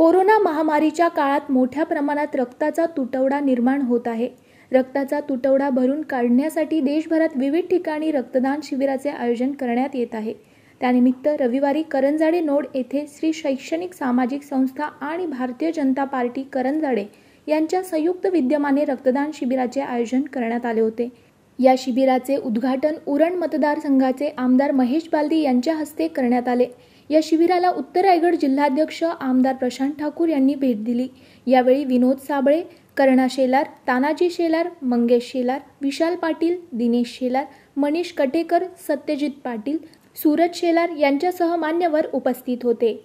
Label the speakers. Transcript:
Speaker 1: corona महामारीच्या काळात मोठ्या प्रमाणात रक्ताचा तुटवडा निर्माण होत आहे रक्ताचा तुटवडा भरून काढण्यासाठी देशभरात विविध ठिकाणी रक्तदान शिबिराचे आयोजन करण्यात येत आहे त्यानिमित्त रविवारी करंजाडे नोड येथे श्री शैक्षणिक सामाजिक संस्था आणि भारतीय जनता पार्टी करंजाडे यांच्या संयुक्त विद्यमाने रक्तदान शिबिराचे आयोजन करण्यात आले होते या शिबिराचे उद्घाटन उरण मतदारसंघाचे आमदार महेश बालदी यांच्या हस्ते करण्यात आले या शिबिराला उत्तर रायगड जिल्हाध्यक्ष आमदार प्रशांत ठाकूर यांनी भेट दिली यावेळी विनोद साबळे करणा शेलार तानाजी शेलार मंगेश शेलार विशाल पाटील दिनेश शेलार मनीष कटेकर सत्यजित पाटील सूरज शेलार यांच्यासह मान्यवर उपस्थित होते